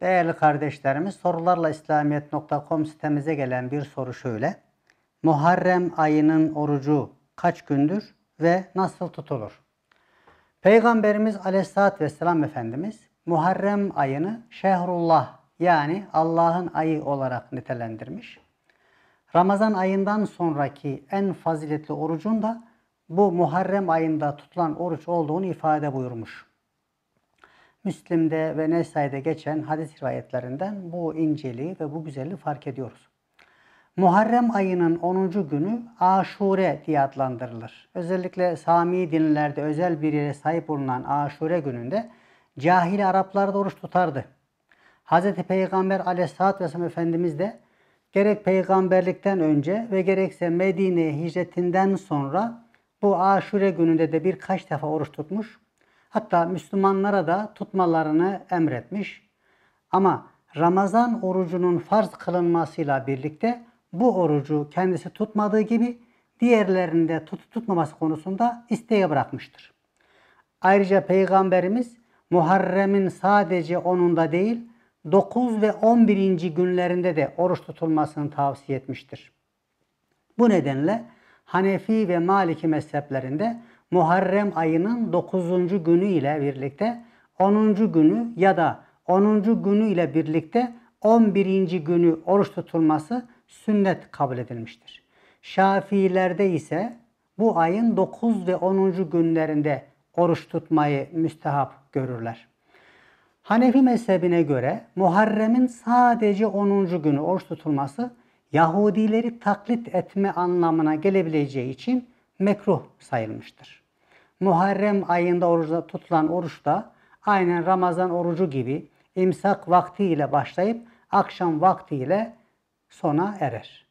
Değerli kardeşlerimiz sorularla İslamiyet.com sitemize gelen bir soru şöyle. Muharrem ayının orucu kaç gündür ve nasıl tutulur? Peygamberimiz Aleyhisselatü Vesselam Efendimiz Muharrem ayını Şehrullah yani Allah'ın ayı olarak nitelendirmiş. Ramazan ayından sonraki en faziletli orucun da bu Muharrem ayında tutulan oruç olduğunu ifade buyurmuş. Müslim'de ve Nesai'de geçen hadis rivayetlerinden bu inceliği ve bu güzelliği fark ediyoruz. Muharrem ayının 10. günü Aşure diye adlandırılır. Özellikle Sami dinlerde özel bir yere sahip olunan Aşure gününde cahil Araplar da oruç tutardı. Hz. Peygamber aleyhissalatü vesselam Efendimiz de gerek peygamberlikten önce ve gerekse Medine hicretinden sonra bu aşure gününde de birkaç defa oruç tutmuş. Hatta Müslümanlara da tutmalarını emretmiş. Ama Ramazan orucunun farz kılınmasıyla birlikte bu orucu kendisi tutmadığı gibi diğerlerinde tutup tutmaması konusunda isteğe bırakmıştır. Ayrıca Peygamberimiz Muharrem'in sadece onunda değil 9 ve 11. günlerinde de oruç tutulmasını tavsiye etmiştir. Bu nedenle Hanefi ve Maliki mezheplerinde Muharrem ayının 9. günü ile birlikte 10. günü ya da 10. günü ile birlikte 11. günü oruç tutulması sünnet kabul edilmiştir. Şafiilerde ise bu ayın 9 ve 10. günlerinde oruç tutmayı müstehap görürler. Hanefi mezhebine göre Muharrem'in sadece 10. günü oruç tutulması Yahudileri taklit etme anlamına gelebileceği için mekruh sayılmıştır. Muharrem ayında oruçta, tutulan oruç da aynen Ramazan orucu gibi imsak vaktiyle başlayıp akşam vaktiyle sona erer.